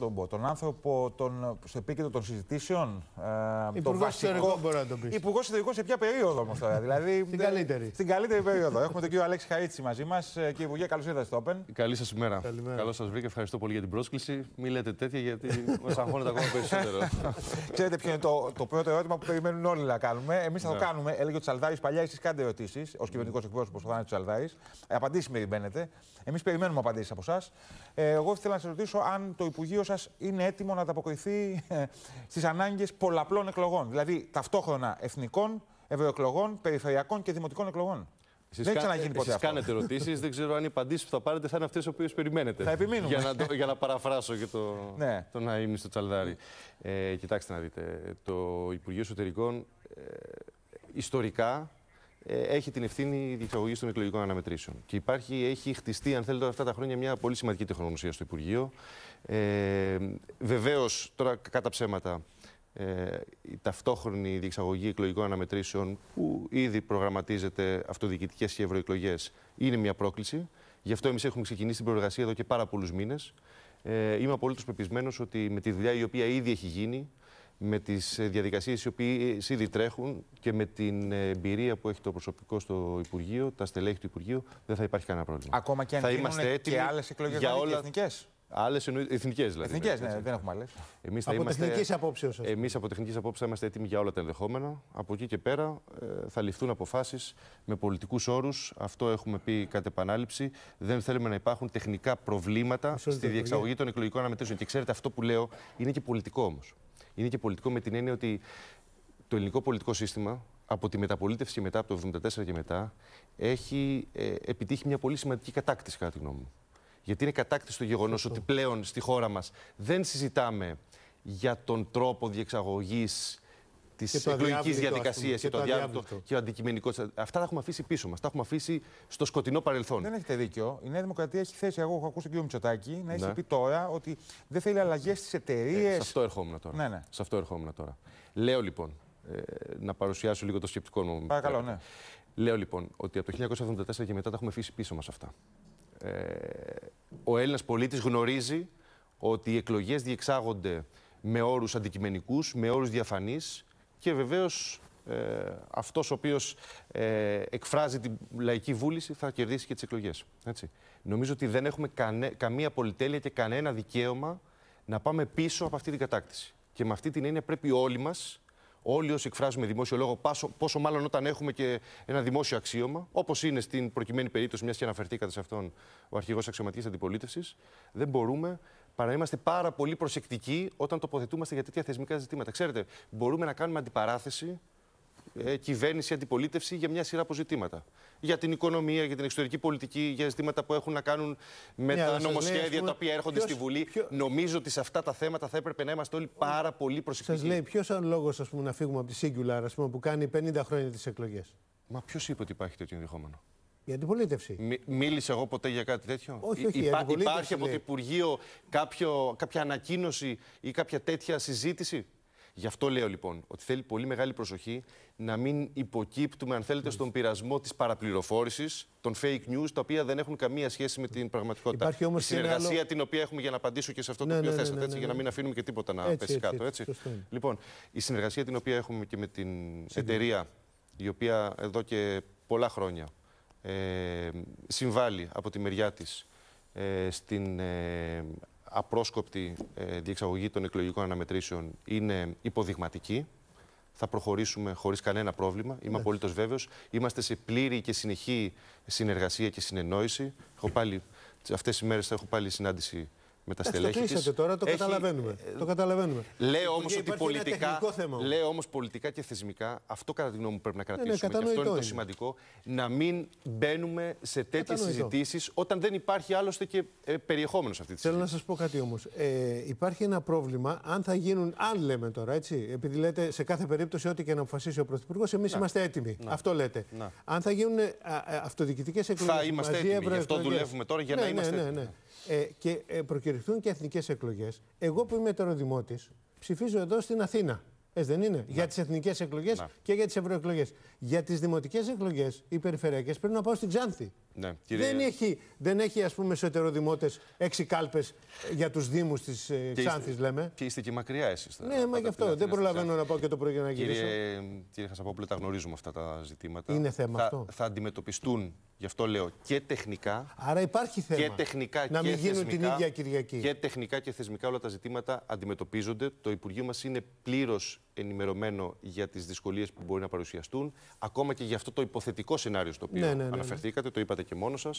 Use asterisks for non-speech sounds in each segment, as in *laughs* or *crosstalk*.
τον πω, τον άνθρωπο τον, στο επίκεντρο των συζητήσεων. Ε, Υπουργό Ιστορικών μπορεί να το πεις. Υπουργός Ιστορικών σε ποια περίοδο όμως τώρα. δηλαδή, *laughs* στην καλύτερη. Στην καλύτερη περίοδο. Έχουμε τον κύριο Αλέξη Χαρίτση μαζί μας. Ε, κύριε Υπουργέ, καλώς ήρθατε στο Open. Καλή σας ημέρα. Καλώς σας βρήκα. Ευχαριστώ πολύ για την πρόσκληση. Μην λέτε τέτοια γιατί μας αγχώνεται ακόμα περισσότερο. *laughs* Ξέρετε ποιο είναι το, το πρώτο ερώτημα που περιμένουν όλοι να κάνουμε. Εμείς θα το ναι. κάνουμε. Έλεγε ο Τσαλδάρης παλιά, εσείς κάντε ερωτήσεις ως κυβερνητικός εκπρόσωπος ο Θάνατο Τσαλδάρης. Ε, απαντήσεις με Εμείς περιμένουμε απαντήσεις από εσάς. Ε, εγώ ήθελα να σας ρωτήσω αν το Υπουργείο σας είναι έτοιμο να ανταποκριθεί ε, στις ανάγκες πολλαπλών εκλογών. Δηλαδή ταυτόχρονα εθνικών, ευρωεκλογών, περιφερειακών και δημοτικών εκλογών. Εσείς δεν ξαναγίνει ποτέ αυτό. κάνετε ερωτήσεις, δεν ξέρω αν οι απαντήσεις που θα πάρετε θα είναι αυτές που περιμένετε. Θα επιμείνουμε. Για να, για να παραφράσω και το, ναι. τον είμαι στο Τσαλδάρι. Ε, κοιτάξτε να δείτε. Το Υπουργείο Εσωτερικών ε, ιστορικά ε, έχει την ευθύνη διεξαγωγής των εκλογικών αναμετρήσεων. Και υπάρχει, έχει χτιστεί, αν θέλετε, αυτά τα χρόνια μια πολύ σημαντική τεχνογνωσία στο Υπουργείο. Ε, Βεβαίως, τώρα κατά ψέματα, ε, η ταυτόχρονη διεξαγωγή εκλογικών αναμετρήσεων που ήδη προγραμματίζεται αυτοδιοικητικές και ευρωεκλογές είναι μια πρόκληση. Γι' αυτό εμείς έχουμε ξεκινήσει την προεργασία εδώ και πάρα πολλούς μήνες. Ε, είμαι απολύτως πεπισμένος ότι με τη δουλειά η οποία ήδη έχει γίνει, με τις ε, διαδικασίες οι οποίε ήδη τρέχουν και με την ε, εμπειρία που έχει το προσωπικό στο Υπουργείο, τα στελέχη του Υπουργείου, δεν θα υπάρχει κανένα πρόβλημα. Ακόμα και αν θα είμαστε έτοιμοι και άλλες εκλογές για όλα... εθνικές. Άλλες εθνικές δηλαδή. Εθνικές, ναι, δεν έχουμε άλλες. Εμείς από είμαστε... τεχνικής απόψεως. Εμείς από τεχνικής απόψεως θα είμαστε έτοιμοι για όλα τα ενδεχόμενα. Από εκεί και πέρα ε, θα ληφθούν αποφάσεις με πολιτικούς όρους. Αυτό έχουμε πει κατ' επανάληψη. Δεν θέλουμε να υπάρχουν τεχνικά προβλήματα στη διεξαγωγή των εκλογικών αναμετρήσεων. Και ξέρετε, αυτό που λέω είναι και πολιτικό όμως είναι και πολιτικό με την έννοια ότι το ελληνικό πολιτικό σύστημα από τη μεταπολίτευση και μετά, από το 1974 και μετά, έχει ε, επιτύχει μια πολύ σημαντική κατάκτηση, κατά τη γνώμη μου. Γιατί είναι κατάκτηση το γεγονός ότι πλέον στη χώρα μας δεν συζητάμε για τον τρόπο διεξαγωγής Της εκλογική διαδικασίας και το αδιάβητο και, ο αντικειμενικός. Αυτά τα έχουμε αφήσει πίσω μας. Τα έχουμε αφήσει στο σκοτεινό παρελθόν. Δεν έχετε δίκιο. Η Νέα Δημοκρατία έχει θέσει, εγώ έχω ακούσει τον κ. Μητσοτάκη, να έχει ναι. πει τώρα ότι δεν θέλει αλλαγές στις ε, εταιρείες. σε αυτό ερχόμουν τώρα. Ναι, ναι. Σε αυτό τώρα. Λέω λοιπόν. Ε, να παρουσιάσω λίγο το σκεπτικό μου. Παρακαλώ, ναι. Λέω λοιπόν ότι από το 1974 και μετά τα έχουμε αφήσει πίσω μας αυτά. Ε, ο Έλληνας πολίτης γνωρίζει ότι οι εκλογές διεξάγονται με όρους αντικειμενικούς, με όρους διαφανείς, και βεβαίως ε, αυτός ο οποίος ε, εκφράζει την λαϊκή βούληση θα κερδίσει και τις εκλογές. Νομίζω ότι δεν έχουμε κανέ, καμία πολυτέλεια και κανένα δικαίωμα να πάμε πίσω από αυτή την κατάκτηση. Και με αυτή την έννοια πρέπει όλοι μας, όλοι όσοι εκφράζουμε δημόσιο λόγο, πόσο, πόσο μάλλον όταν έχουμε και ένα δημόσιο αξίωμα, όπως είναι στην προκειμένη περίπτωση, μιας και αναφερθήκατε σε αυτόν ο αρχηγός αξιωματικής αντιπολίτευσης, δεν μπορούμε παρά να είμαστε πάρα πολύ προσεκτικοί όταν τοποθετούμαστε για τέτοια θεσμικά ζητήματα. Ξέρετε, μπορούμε να κάνουμε αντιπαράθεση ε, κυβέρνηση-αντιπολίτευση για μια σειρά από ζητήματα. Για την οικονομία, για την εξωτερική πολιτική, για ζητήματα που έχουν να κάνουν με ναι, τα νομοσχέδια τα οποία έρχονται στη Βουλή. Νομίζω ότι σε αυτά τα θέματα θα έπρεπε να είμαστε όλοι πάρα πολύ προσεκτικοί. Σα λέει, ποιος ο λόγος να φύγουμε από τη Singular ας πούμε, που κάνει 50 χρόνια τις εκλογές. Μα ποιος είπε ότι υπάρχει τέτοιο ενδεχόμενο. Η αντιπολίτευση. Μι, μίλησε εγώ ποτέ για κάτι τέτοιο. Όχι, όχι. Υπά, υπάρχει από το ναι. Υπουργείο κάποιο, κάποια ανακοίνωση ή κάποια τέτοια συζήτηση. Γι' αυτό λέω λοιπόν ότι θέλει πολύ μεγάλη προσοχή να μην υποκύπτουμε, αν θέλετε, στον πειρασμό της παραπληροφόρησης, των fake news, τα οποία δεν έχουν καμία σχέση με την πραγματικότητα. Υπάρχει όμως. Η συνεργασία την οποία έχουμε για να απαντήσω και σε αυτό το ναι, οποίο ναι, ναι θέσατε, έτσι, για να μην αφήνουμε και τίποτα να έτσι, πέσει κάτω. Έτσι. Λοιπόν, η συνεργασία την οποία έχουμε και με την εταιρεία, η οποία εδώ και πολλά χρόνια ε, συμβάλλει από τη μεριά της ε, στην ε, απρόσκοπτη ε, διεξαγωγή των εκλογικών αναμετρήσεων είναι υποδειγματική. Θα προχωρήσουμε χωρίς κανένα πρόβλημα. Είμαι απολύτως βέβαιος. Είμαστε σε πλήρη και συνεχή συνεργασία και συνεννόηση. Έχω πάλι, αυτές τις μέρες θα έχω πάλι συνάντηση με τα στελέχη. Το τώρα, το έχει... καταλαβαίνουμε. Ε, το καταλαβαίνουμε. Λέω όμω ότι πολιτικά, θέμα. λέω όμως πολιτικά και θεσμικά, αυτό κατά τη γνώμη μου πρέπει να ναι, ναι, κρατήσουμε. και αυτό είναι, το σημαντικό, να μην μπαίνουμε σε τέτοιες συζητήσεις όταν δεν υπάρχει άλλωστε και ε, περιεχόμενος αυτή τη στιγμή. Θέλω να σας πω κάτι όμως. Ε, υπάρχει ένα πρόβλημα αν θα γίνουν, αν λέμε τώρα έτσι, επειδή λέτε σε κάθε περίπτωση ό,τι και να αποφασίσει ο Πρωθυπουργός, εμείς είμαστε έτοιμοι. Αυτό λέτε. Αν θα γίνουν ε, ε, αυτοδιοικητικές εκλογέ. Θα αυτό δουλεύουμε τώρα για να ναι, είμαστε ε, και ε, προκυριχθούν και εθνικές εκλογές, εγώ που είμαι ετεροδημότη, ψηφίζω εδώ στην Αθήνα. Έτσι δεν είναι. Για τις εθνικές εκλογές και για τις ευρωεκλογές. Για τις δημοτικές εκλογές, οι περιφερειακές, πρέπει να πάω στην Τζάνθη ναι, δεν, έχει, δεν έχει ας πούμε σωτεροδημότες έξι κάλπες ε, για τους δήμους της ε, Ξάνθης και λέμε. Και είστε και μακριά εσείς. ναι, μα γι' αυτό. Δεν προλαβαίνω να πάω και το πρωί για να γυρίσω. Κύριε, Χασαπόπουλε, τα γνωρίζουμε αυτά τα ζητήματα. Είναι θέμα αυτό. Θα αντιμετωπιστούν, γι' αυτό λέω, και τεχνικά. Άρα υπάρχει θέμα. Και τεχνικά να μην γίνουν την ίδια Κυριακή. Και τεχνικά και θεσμικά όλα τα ζητήματα αντιμετωπίζονται. Το Υπουργείο μας είναι πλήρως ενημερωμένο για τις δυσκολίες που μπορεί να παρουσιαστούν. Ακόμα και για αυτό το υποθετικό σενάριο στο οποίο ναι, ναι, ναι, αναφερθήκατε, το είπατε και μόνος σας.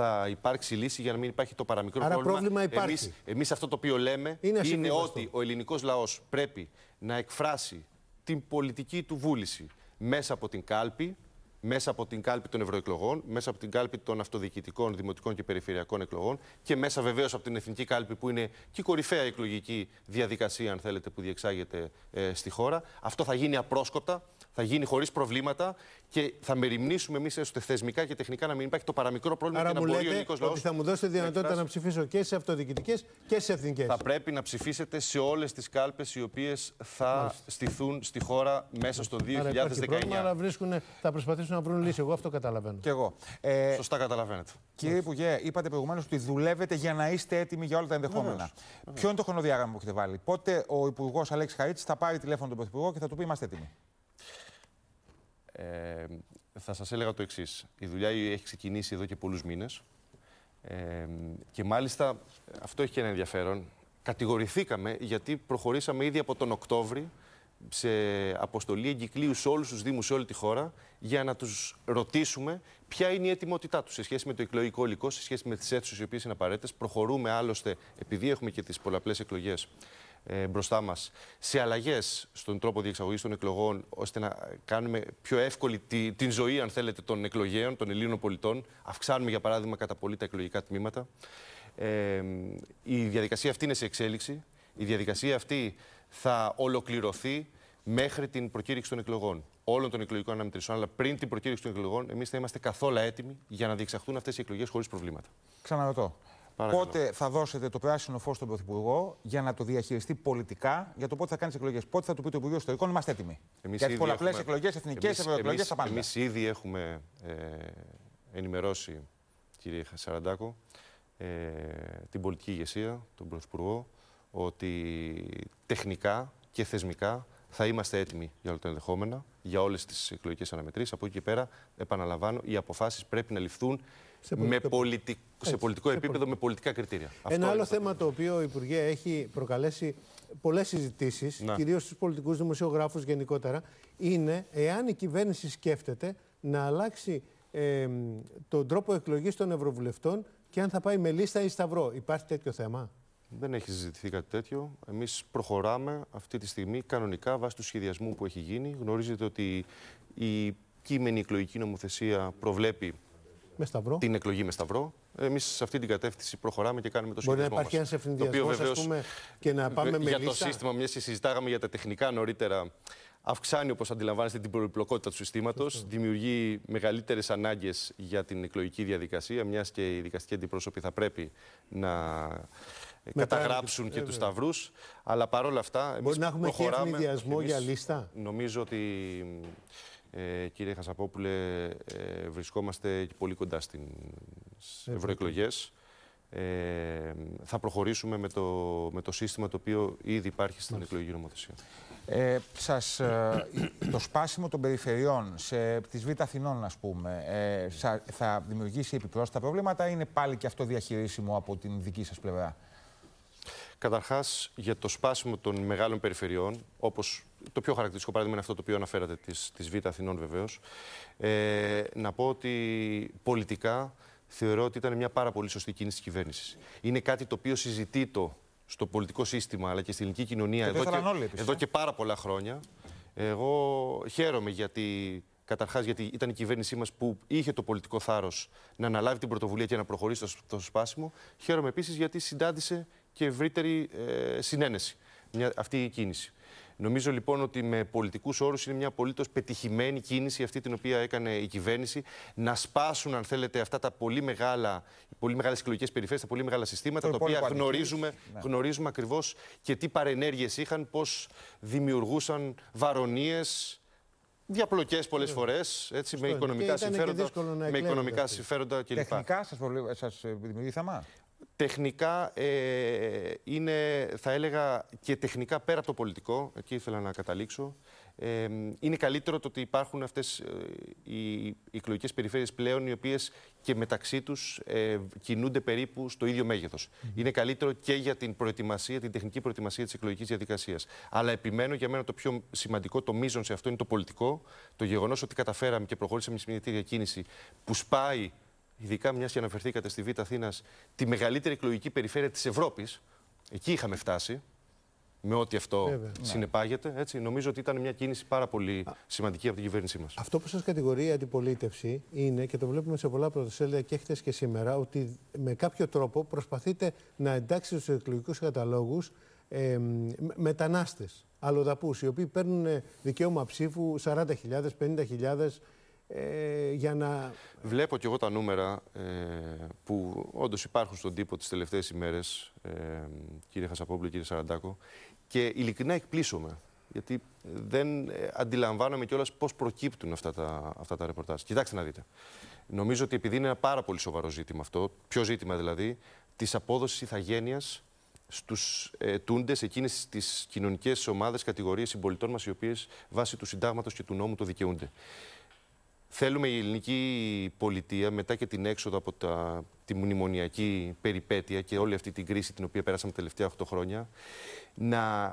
Θα υπάρξει λύση για να μην υπάρχει το παραμικρό Άρα πρόβλημα. υπάρχει. Εμείς, αυτό το οποίο λέμε είναι, είναι ότι ο ελληνικός λαός πρέπει να εκφράσει την πολιτική του βούληση μέσα από την κάλπη, μέσα από την κάλπη των ευρωεκλογών, μέσα από την κάλπη των αυτοδιοικητικών, δημοτικών και περιφερειακών εκλογών και μέσα βεβαίως από την εθνική κάλπη που είναι και η κορυφαία εκλογική διαδικασία, αν θέλετε, που διεξάγεται ε, στη χώρα. Αυτό θα γίνει απρόσκοπτα, θα γίνει χωρίς προβλήματα και θα μεριμνήσουμε εμείς έστω θεσμικά και τεχνικά να μην υπάρχει το παραμικρό πρόβλημα Άρα και να μπορεί ο Νίκος λαός. Θα μου δώσετε δυνατότητα να, να ψηφίσω και σε αυτοδιοικητικές και σε εθνικές. Θα πρέπει να ψηφίσετε σε όλες τις κάλπες οι οποίες θα Μάλιστα. στηθούν στη χώρα μέσα στο 2019. Άρα πρόβλημα, βρίσκουν, θα προσπαθήσουν προσπαθήσουν να βρουν λύση. Εγώ αυτό καταλαβαίνω. Και εγώ. Ε, Σωστά καταλαβαίνετε. Κύριε Υπουργέ, είπατε προηγουμένως ότι δουλεύετε για να είστε έτοιμοι για όλα τα ενδεχόμενα. Ποιο είναι το χρονοδιάγραμμα που έχετε βάλει, Πότε ο Υπουργός Αλέξης Χαρίτση θα πάρει τηλέφωνο τον Πρωθυπουργό και θα του πει Είμαστε έτοιμοι. Ε, θα σας έλεγα το εξής. Η δουλειά έχει ξεκινήσει εδώ και πολλούς μήνες. ε, και μάλιστα αυτό έχει και ένα ενδιαφέρον. Κατηγορηθήκαμε γιατί προχωρήσαμε ήδη από τον Οκτώβρη σε αποστολή εγκυκλίους σε όλους τους Δήμους σε όλη τη χώρα για να τους ρωτήσουμε ποια είναι η ετοιμότητά τους σε σχέση με το εκλογικό υλικό, σε σχέση με τις αίθουσες οι οποίες είναι απαραίτητες. Προχωρούμε άλλωστε, επειδή έχουμε και τις πολλαπλές εκλογές ε, μπροστά μας, σε αλλαγές στον τρόπο διεξαγωγής των εκλογών, ώστε να κάνουμε πιο εύκολη την ζωή, αν θέλετε, των εκλογέων, των Ελλήνων πολιτών. Αυξάνουμε, για παράδειγμα, κατά πολύ τα εκλογικά τμήματα. Ε, η διαδικασία αυτή είναι σε εξέλιξη. Η διαδικασία αυτή θα ολοκληρωθεί μέχρι την προκήρυξη των εκλογών. Όλων των εκλογικών αναμετρήσεων. Αλλά πριν την προκήρυξη των εκλογών, εμείς θα είμαστε καθόλου έτοιμοι για να διεξαχθούν αυτές οι εκλογές χωρίς προβλήματα. Ξαναρωτώ. Παρακαλώ. Πότε θα δώσετε το πράσινο φως στον Πρωθυπουργό για να το διαχειριστεί πολιτικά για το πότε θα κάνει τις εκλογές. Πότε θα του πει το Υπουργείο Ιστορικών, είμαστε έτοιμοι. Εμείς για τις πολλαπλές έχουμε... εκλογές, εθνικέ, ευρωεκλογέ, τα πάντα. Εμείς ήδη έχουμε ε, ενημερώσει, κύριε Σαραντάκο, ε, την πολιτική ηγεσία, τον Πρωθυπουργό, ότι τεχνικά και θεσμικά θα είμαστε έτοιμοι για όλα τα ενδεχόμενα, για όλες τις εκλογικές αναμετρήσεις. Από εκεί και πέρα, επαναλαμβάνω, οι αποφάσεις πρέπει να ληφθούν σε πολιτικό, σε πολιτικό επίπεδο, με πολιτικά κριτήρια. Ένα άλλο θέμα το οποίο, η Υπουργέ, έχει προκαλέσει πολλές συζητήσεις, κυρίως στους πολιτικούς δημοσιογράφους γενικότερα, είναι εάν η κυβέρνηση σκέφτεται να αλλάξει ε, τον τρόπο εκλογής των Ευρωβουλευτών και αν θα πάει με λίστα ή σταυρό. Υπάρχει τέτοιο θέμα. Δεν έχει συζητηθεί κάτι τέτοιο. Εμείς προχωράμε αυτή τη στιγμή κανονικά βάσει του σχεδιασμού που έχει γίνει. Γνωρίζετε ότι η κείμενη εκλογική νομοθεσία προβλέπει με την εκλογή με σταυρό. Εμείς σε αυτή την κατεύθυνση προχωράμε και κάνουμε το σχεδιασμό. Μπορεί να υπάρχει ένα ευθυντικό πούμε, και να πάμε με Για το σύστημα, μια συζητάγαμε για τα τεχνικά νωρίτερα αυξάνει, όπως αντιλαμβάνεστε, την πολυπλοκότητα του συστήματος, δημιουργεί μεγαλύτερες ανάγκες για την εκλογική διαδικασία, μιας και οι δικαστικοί αντιπρόσωποι θα πρέπει να ε, καταγράψουν και ε, τους σταυρούς. Αλλά παρόλα αυτά. Μπορεί να έχουμε και για λίστα. Νομίζω ότι. Ε, κύριε Χασαπόπουλε, ε, βρισκόμαστε πολύ κοντά στις ευρωεκλογές ε, θα προχωρήσουμε με το, με το σύστημα το οποίο ήδη υπάρχει στην εκλογική νομοθεσία. Ε, σας, ε, το σπάσιμο των περιφερειών σε, της Β' Αθηνών, ας πούμε, ε, θα, θα δημιουργήσει επιπρόσθετα προβλήματα ή είναι πάλι και αυτό διαχειρίσιμο από την δική σας πλευρά. Καταρχάς, για το σπάσιμο των μεγάλων περιφερειών, όπως το πιο χαρακτηριστικό παράδειγμα είναι αυτό το οποίο αναφέρατε της, της Β' Αθηνών βεβαίως, ε, να πω ότι πολιτικά θεωρώ ότι ήταν μια πάρα πολύ σωστή κίνηση της κυβέρνησης. Είναι κάτι το οποίο συζητεί στο πολιτικό σύστημα αλλά και στην ελληνική κοινωνία εδώ, και, εδώ ε. και πάρα πολλά χρόνια. Εγώ χαίρομαι γιατί καταρχάς γιατί ήταν η κυβέρνησή μας που είχε το πολιτικό θάρρος να αναλάβει την πρωτοβουλία και να προχωρήσει στο σπάσιμο. Χαίρομαι επίσης γιατί συντάντησε και ευρύτερη ε, συνένεση μια, αυτή η κίνηση. Νομίζω λοιπόν ότι με πολιτικούς όρους είναι μια απολύτως πετυχημένη κίνηση αυτή την οποία έκανε η κυβέρνηση να σπάσουν, αν θέλετε, αυτά τα πολύ μεγάλα, πολύ μεγάλες εκλογικές περιφέρειες, τα πολύ μεγάλα συστήματα, τα οποία γνωρίζουμε, ναι. γνωρίζουμε ακριβώς και τι παρενέργειες είχαν, πώς δημιουργούσαν βαρονίες. Διαπλοκές πολλές φορέ, με οικονομικά συμφέροντα, με οικονομικά συμφέροντα κλπ. Τεχνικά σας ε, δημιουργεί θέμα. Τεχνικά ε, θα έλεγα, και τεχνικά πέρα από το πολιτικό, εκεί ήθελα να καταλήξω, ε, είναι καλύτερο το ότι υπάρχουν αυτές ε, οι εκλογικές περιφέρειες πλέον, οι οποίες και μεταξύ τους ε, κινούνται περίπου στο ίδιο μέγεθος. Είναι καλύτερο και για την προετοιμασία, την τεχνική προετοιμασία της εκλογικής διαδικασίας. Αλλά επιμένω για μένα το πιο σημαντικό, το μείζον σε αυτό είναι το πολιτικό, το γεγονός ότι καταφέραμε και προχώρησαμε σε μια κίνηση που σπάει ειδικά μιας και αναφερθήκατε στη Β' Αθήνας, τη μεγαλύτερη εκλογική περιφέρεια της Ευρώπης. Εκεί είχαμε φτάσει. Με ό,τι αυτό Βέβαια. Ναι. συνεπάγεται. Έτσι, νομίζω ότι ήταν μια κίνηση πάρα πολύ σημαντική από την κυβέρνησή μας. Αυτό που σας κατηγορεί η αντιπολίτευση είναι και το βλέπουμε σε πολλά πρωτοσέλιδα και χθες και σήμερα ότι με κάποιο τρόπο προσπαθείτε να εντάξετε στους εκλογικούς καταλόγους ε, μετανάστες, αλλοδαπούς, οι οποίοι παίρνουν δικαίωμα ψήφου 40.000, 50.000 ε, για να... Βλέπω και εγώ τα νούμερα ε, που όντως υπάρχουν στον τύπο τις τελευταίες ημέρες, ε, κύριε Χασαπόπουλο, κύριε Σαραντάκο, και ειλικρινά εκπλήσωμαι, γιατί δεν ε, αντιλαμβάνομαι κιόλας πώς προκύπτουν αυτά τα, αυτά τα ρεπορτάζ. Κοιτάξτε να δείτε. Νομίζω ότι επειδή είναι ένα πάρα πολύ σοβαρό ζήτημα αυτό, ποιο ζήτημα δηλαδή, της απόδοσης ηθαγένειας στους ε, τούντες εκείνες τις κοινωνικές ομάδες κατηγορίες συμπολιτών μας οι οποίες βάσει του συντάγματος και του νόμου το δικαιούνται. Θέλουμε η ελληνική πολιτεία μετά και την έξοδο από τα, τη μνημονιακή περιπέτεια και όλη αυτή την κρίση την οποία πέρασαμε τα τελευταία 8 χρόνια να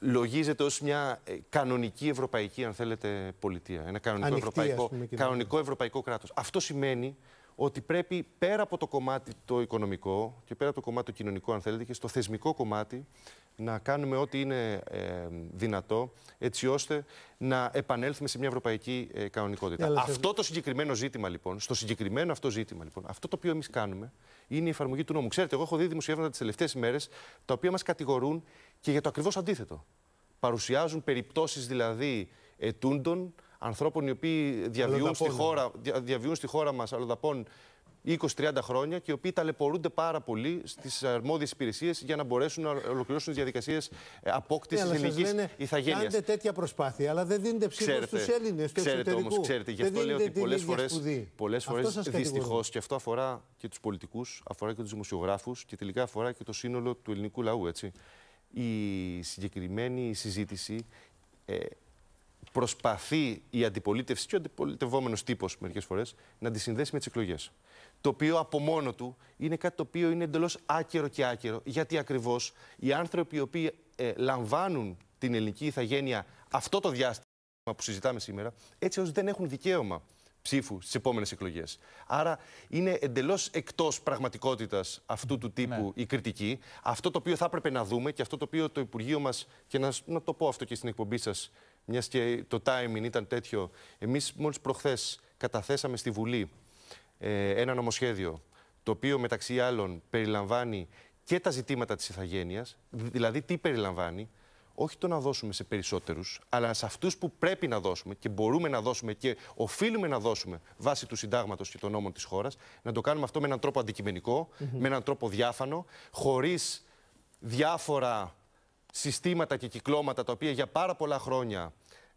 λογίζεται ως μια ε, κανονική ευρωπαϊκή αν θέλετε πολιτεία. Ένα κανονικό, ευρωπαϊκό, πούμε, κανονικό ευρωπαϊκό κράτος. Αυτό σημαίνει ότι πρέπει πέρα από το κομμάτι το οικονομικό και πέρα από το κομμάτι το κοινωνικό αν θέλετε και στο θεσμικό κομμάτι να κάνουμε ό,τι είναι ε, δυνατό, έτσι ώστε να επανέλθουμε σε μια ευρωπαϊκή ε, κανονικότητα. αυτό το συγκεκριμένο ζήτημα, λοιπόν, στο συγκεκριμένο αυτό ζήτημα, λοιπόν, αυτό το οποίο εμείς κάνουμε είναι η εφαρμογή του νόμου. Ξέρετε, εγώ έχω δει δημοσιεύματα τις τελευταίες ημέρες, τα οποία μας κατηγορούν και για το ακριβώς αντίθετο. Παρουσιάζουν περιπτώσεις δηλαδή ετούντων, ανθρώπων οι οποίοι διαβιούν στη ναι. χώρα, δια, διαβιούν στη χώρα μας αλλοδαπών 20-30 χρόνια και οι οποίοι ταλαιπωρούνται πάρα πολύ στις αρμόδιες υπηρεσίες για να μπορέσουν να ολοκληρώσουν τις διαδικασίες ε, απόκτησης ναι, ελληνική ηθαγένειας. Κάντε τέτοια προσπάθεια, αλλά δεν δίνετε ψήφο στους Έλληνες. Ξέρετε όμως, ξέρετε, γι' αυτό λέω ότι πολλές φορέ πολλές φορές, δυστυχώς και αυτό αφορά και τους πολιτικούς, αφορά και τους δημοσιογράφους και τελικά αφορά και το σύνολο του ελληνικού λαού. Έτσι. Η συγκεκριμένη συζήτηση ε, προσπαθεί η αντιπολίτευση και ο αντιπολιτευόμενος τύπος μερικές φορές να τη συνδέσει με τις εκλογές το οποίο από μόνο του είναι κάτι το οποίο είναι εντελώς άκερο και άκερο. Γιατί ακριβώς οι άνθρωποι οι οποίοι ε, λαμβάνουν την ελληνική ηθαγένεια αυτό το διάστημα που συζητάμε σήμερα, έτσι ώστε δεν έχουν δικαίωμα ψήφου στις επόμενες εκλογές. Άρα είναι εντελώς εκτός πραγματικότητας αυτού του τύπου ναι. η κριτική. Αυτό το οποίο θα έπρεπε να δούμε και αυτό το οποίο το Υπουργείο μας, και να, να το πω αυτό και στην εκπομπή σας, μιας και το timing ήταν τέτοιο, εμείς μόλις προχθές καταθέσαμε στη Βουλή ε, ένα νομοσχέδιο το οποίο μεταξύ άλλων περιλαμβάνει και τα ζητήματα της ηθαγένειας, δηλαδή τι περιλαμβάνει, όχι το να δώσουμε σε περισσότερους, αλλά σε αυτούς που πρέπει να δώσουμε και μπορούμε να δώσουμε και οφείλουμε να δώσουμε βάσει του συντάγματος και των νόμων της χώρας, να το κάνουμε αυτό με έναν τρόπο αντικειμενικό, με έναν τρόπο διάφανο, χωρίς διάφορα συστήματα και κυκλώματα τα οποία για πάρα πολλά χρόνια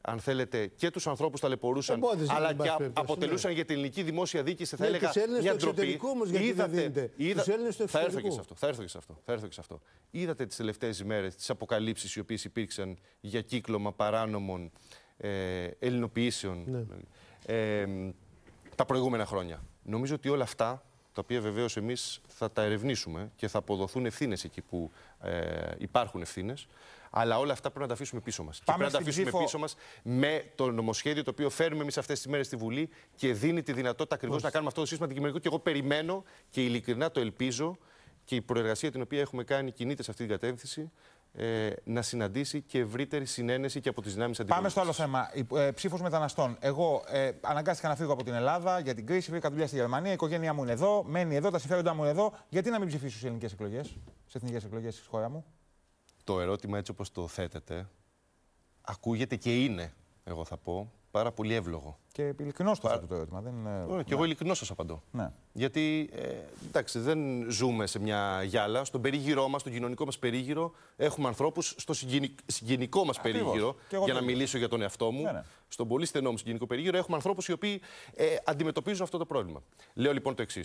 αν θέλετε, και τους ανθρώπους ταλαιπωρούσαν, λεπορούσαν, αλλά και αποτελούσαν ναι. για την ελληνική δημόσια διοίκηση, θα ναι, έλεγα, μια ντροπή. Όμως, γιατί είδατε, δεν είδα... θα έρθω και σε αυτό. Θα έρθω και σε αυτό. Θα και σε αυτό. Είδατε τις τελευταίες ημέρες τις αποκαλύψεις οι οποίες υπήρξαν για κύκλωμα παράνομων ε, ελληνοποιήσεων ναι. ε, τα προηγούμενα χρόνια. Νομίζω ότι όλα αυτά τα οποία βεβαίως εμείς θα τα ερευνήσουμε και θα αποδοθούν ευθύνες εκεί που ε, υπάρχουν ευθύνες. Αλλά όλα αυτά πρέπει να τα αφήσουμε πίσω μας. Πρέπει να τα αφήσουμε πίσω μας με το νομοσχέδιο το οποίο φέρνουμε εμείς αυτές τις μέρες στη Βουλή και δίνει τη δυνατότητα ακριβώς να κάνουμε αυτό το σύστημα αντικειμενικό. Και εγώ περιμένω και ειλικρινά το ελπίζω και η προεργασία την οποία έχουμε κάνει κινείται σε αυτή την κατεύθυνση ε, να συναντήσει και ευρύτερη συνένεση και από τις δυνάμεις αντιπολίτευσης. Πάμε στο άλλο θέμα. Ε, Ψήφος μεταναστών. Εγώ ε, αναγκάστηκα να φύγω από την Ελλάδα για την κρίση, βρήκα δουλειά στη Γερμανία, η οικογένειά μου είναι εδώ, μένει εδώ, τα συμφέροντά μου είναι εδώ. Γιατί να μην ψηφίσω στι ελληνικές εκλογές, στι εθνικές εκλογές τη χώρα μου. Το ερώτημα έτσι όπως το θέτεται, ακούγεται και είναι, εγώ θα πω, πάρα πολύ εύλογο. Και ειλικρινώς το θέτω το ερώτημα. Δεν... Ωραία, και ναι. εγώ ειλικρινώς σας απαντώ. Ναι. Γιατί ε, εντάξει, δεν ζούμε σε μια γυάλα. Στον περίγυρό μας, στον κοινωνικό μας περίγυρο, έχουμε ανθρώπους. Στο συγγενικό μα περίγυρο, για να μιλήσω για τον εαυτό μου, ναι, ναι. στον πολύ στενό μου συγγενικό περίγυρο, έχουμε ανθρώπους οι οποίοι ε, αντιμετωπίζουν αυτό το πρόβλημα. Λέω λοιπόν το εξής.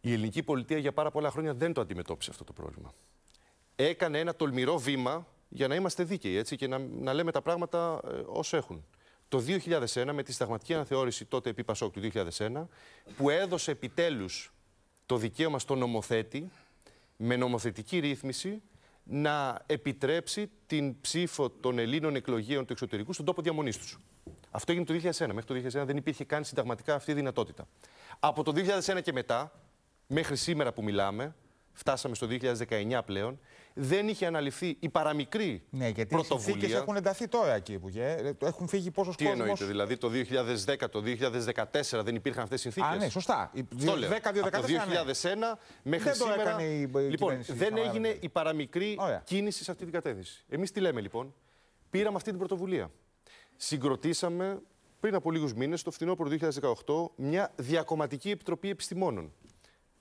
Η ελληνική πολιτεία για πάρα πολλά χρόνια δεν το αντιμετώπισε αυτό το πρόβλημα. Έκανε ένα τολμηρό βήμα για να είμαστε δίκαιοι έτσι, και να, να λέμε τα πράγματα ε, όσο έχουν. Το 2001, με τη συνταγματική αναθεώρηση τότε επί Πασόκ του 2001, που έδωσε επιτέλους το δικαίωμα στον νομοθέτη, με νομοθετική ρύθμιση, να επιτρέψει την ψήφο των Ελλήνων εκλογέων του εξωτερικού στον τόπο διαμονής τους. Αυτό έγινε το 2001. Μέχρι το 2001 δεν υπήρχε καν συνταγματικά αυτή η δυνατότητα. Από το 2001 και μετά, μέχρι σήμερα που μιλάμε, φτάσαμε στο 2019 πλέον, δεν είχε αναλυθεί η παραμικρή ναι, γιατί πρωτοβουλία. Οι συνθήκες έχουν ενταθεί τώρα εκεί, Υπουργέ. Ε, έχουν φύγει πόσος κόσμο. Τι κόσμος... εννοείται, δηλαδή το 2010, το 2014 δεν υπήρχαν αυτές οι συνθήκες. Α, ναι, σωστά. Το 10, 2014, Από το 2001 ναι. μέχρι δεν σήμερα. έκανε η λοιπόν, δεν έγινε δηλαδή. η παραμικρή Ωραία. κίνηση σε αυτή την κατεύθυνση. Εμείς τι λέμε λοιπόν. Πήραμε αυτή την πρωτοβουλία. Συγκροτήσαμε πριν από λίγους μήνες, το φθινόπωρο 2018, μια διακομματική επιτροπή επιστημόνων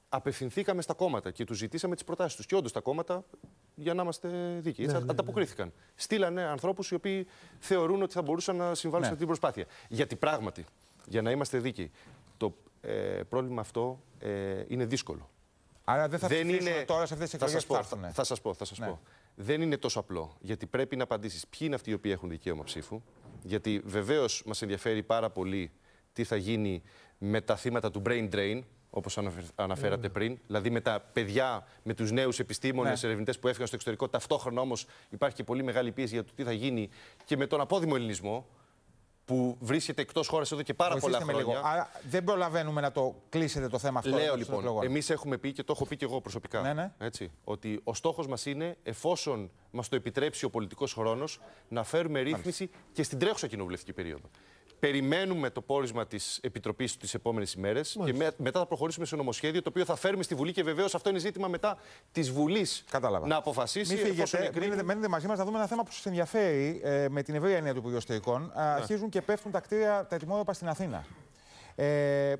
απευθυνθήκαμε στα κόμματα και τους ζητήσαμε τις προτάσεις τους. Και όντως τα κόμματα για να είμαστε δίκαιοι. Ναι, ναι, Ανταποκρίθηκαν. Ναι, ναι. Στείλανε ανθρώπους οι οποίοι θεωρούν ότι θα μπορούσαν να συμβάλλουν σε ναι. αυτή την προσπάθεια. Γιατί πράγματι, για να είμαστε δίκαιοι, το ε, πρόβλημα αυτό ε, είναι δύσκολο. Άρα δεν θα δεν είναι... τώρα σε αυτές τις εκλογές που θα Θα, σας πω, θα σας πω. Δεν είναι τόσο απλό. Γιατί πρέπει να απαντήσεις ποιοι είναι αυτοί οι οποίοι έχουν δικαίωμα ψήφου. Γιατί βεβαίως μας ενδιαφέρει πάρα πολύ τι θα γίνει με τα θύματα του brain drain, όπως αναφέρατε πριν. Ναι. Δηλαδή με τα παιδιά, με τους νέους επιστήμονες, ναι. ερευνητές που έφυγαν στο εξωτερικό. Ταυτόχρονα όμως υπάρχει και πολύ μεγάλη πίεση για το τι θα γίνει και με τον απόδημο ελληνισμό που βρίσκεται εκτός χώρας εδώ και πάρα Βοηθήστε πολλά χρόνια. Λίγο. Άρα δεν προλαβαίνουμε να το κλείσετε το θέμα αυτό. Λέω λοιπόν, εμείς έχουμε πει και το έχω πει και εγώ προσωπικά. Ναι, ναι. Έτσι, ότι ο στόχος μας είναι, εφόσον μας το επιτρέψει ο πολιτικός χρόνος, να φέρουμε ρύθμιση και στην τρέχουσα κοινοβουλευτική περίοδο. Περιμένουμε το πόρισμα της Επιτροπής τις επόμενες ημέρες και μετά θα προχωρήσουμε σε νομοσχέδιο το οποίο θα φέρουμε στη Βουλή και βεβαίως αυτό είναι ζήτημα μετά της Βουλής να αποφασίσει. Μην φύγετε, μένετε, μένετε μαζί μας να δούμε ένα θέμα που σας ενδιαφέρει ε, με την ευρεία έννοια του Υπουργείου ναι. Αρχίζουν και πέφτουν τα κτίρια, τα ετοιμόδοπα στην Αθήνα. Ε,